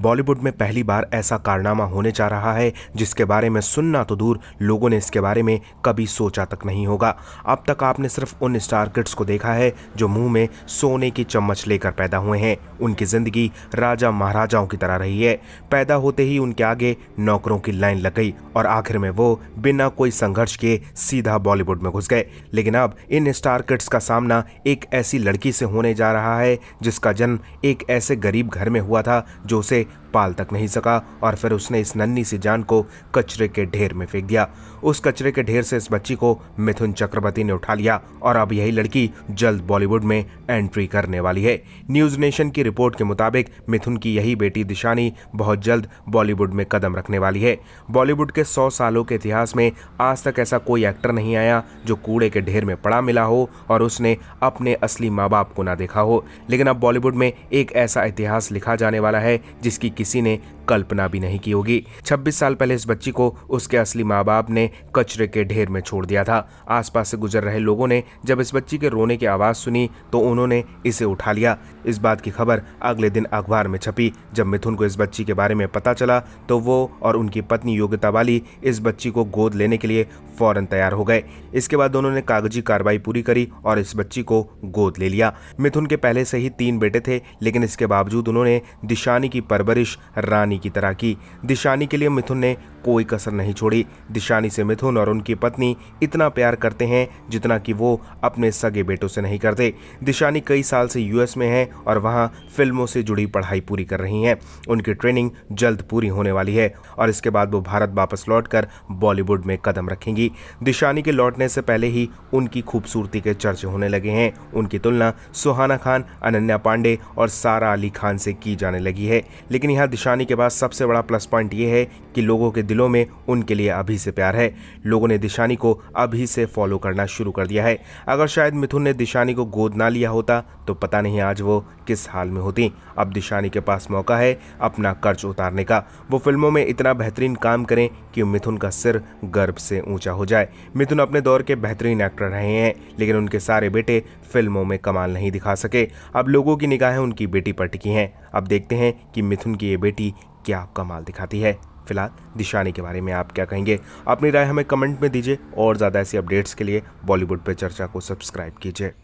बॉलीवुड में पहली बार ऐसा कारनामा होने जा रहा है जिसके बारे में सुनना तो दूर लोगों ने इसके बारे में कभी सोचा तक नहीं होगा अब तक आपने सिर्फ उन स्टार किड्स को देखा है जो मुंह में सोने की चम्मच लेकर पैदा हुए हैं उनकी जिंदगी राजा महाराजाओं की तरह रही है पैदा होते ही उनके आगे नौकरों की लाइन लग गई और आखिर में वो बिना कोई संघर्ष के सीधा बॉलीवुड में घुस गए लेकिन अब इन स्टार किड्स का सामना एक ऐसी लड़की से होने जा रहा है जिसका जन्म एक ऐसे गरीब घर में हुआ था जो उसे say पाल तक नहीं सका और फिर उसने इस नन्नी सी जान को कचरे के ढेर में फेंक दिया उस कचरे के ढेर से इस बच्ची को मिथुन चक्रवर्ती ने उठा लिया और अब यही लड़की जल्द बॉलीवुड में एंट्री करने वाली है न्यूज नेशन की रिपोर्ट के मुताबिक मिथुन की यही बेटी दिशानी बहुत जल्द बॉलीवुड में कदम रखने वाली है बॉलीवुड के सौ सालों के इतिहास में आज तक ऐसा कोई एक्टर नहीं आया जो कूड़े के ढेर में पड़ा मिला हो और उसने अपने असली माँ बाप को ना देखा हो लेकिन अब बॉलीवुड में एक ऐसा इतिहास लिखा जाने वाला है जिसकी Cine कल्पना भी नहीं की होगी 26 साल पहले इस बच्ची को उसके असली माँ बाप ने कचरे के ढेर में छोड़ दिया था आसपास से गुजर रहे लोगों ने जब इस बच्ची के रोने की आवाज़ सुनी तो उन्होंने इसे उठा लिया इस बात की खबर अगले दिन अखबार में छपी जब मिथुन को इस बच्ची के बारे में पता चला तो वो और उनकी पत्नी योग्यता वाली इस बच्ची को गोद लेने के लिए फौरन तैयार हो गए इसके बाद दोनों ने कागजी कार्रवाई पूरी करी और इस बच्ची को गोद ले लिया मिथुन के पहले से ही तीन बेटे थे लेकिन इसके बावजूद उन्होंने दिशानी की परवरिश रानी निशानी की तरह की निशानी के लिए मिथुन ने कोई कसर नहीं छोड़ी दिशानी से मिथुन और उनकी पत्नी इतना प्यार करते हैं जितना कि वो अपने सगे बेटों से नहीं करते दिशानी कई साल से यूएस में हैं और वहाँ फिल्मों से जुड़ी पढ़ाई पूरी कर रही हैं उनकी ट्रेनिंग जल्द पूरी होने वाली है और इसके बाद वो भारत वापस लौट बॉलीवुड में कदम रखेंगी दिशानी के लौटने से पहले ही उनकी खूबसूरती के चर्चे होने लगे हैं उनकी तुलना सुहाना खान अनन्या पांडे और सारा अली खान से की जाने लगी है लेकिन यहाँ दिशानी के पास सबसे बड़ा प्लस पॉइंट ये है कि लोगों के दिलों में उनके लिए अभी से प्यार है लोगों ने दिशानी को अभी से फॉलो करना शुरू कर दिया है अगर शायद मिथुन ने दिशानी को गोद ना लिया होता तो पता नहीं आज वो किस हाल में होती अब दिशानी के पास मौका है अपना कर्ज उतारने का वो फिल्मों में इतना बेहतरीन काम करें कि मिथुन का सिर गर्भ से ऊंचा हो जाए मिथुन अपने दौर के बेहतरीन एक्टर रहे हैं लेकिन उनके सारे बेटे फिल्मों में कमाल नहीं दिखा सके अब लोगों की निगाहें उनकी बेटी पर टिकी हैं अब देखते हैं कि मिथुन की ये बेटी क्या कमाल दिखाती है फिलहाल दिशानी के बारे में आप क्या कहेंगे अपनी राय हमें कमेंट में दीजिए और ज़्यादा ऐसी अपडेट्स के लिए बॉलीवुड पर चर्चा को सब्सक्राइब कीजिए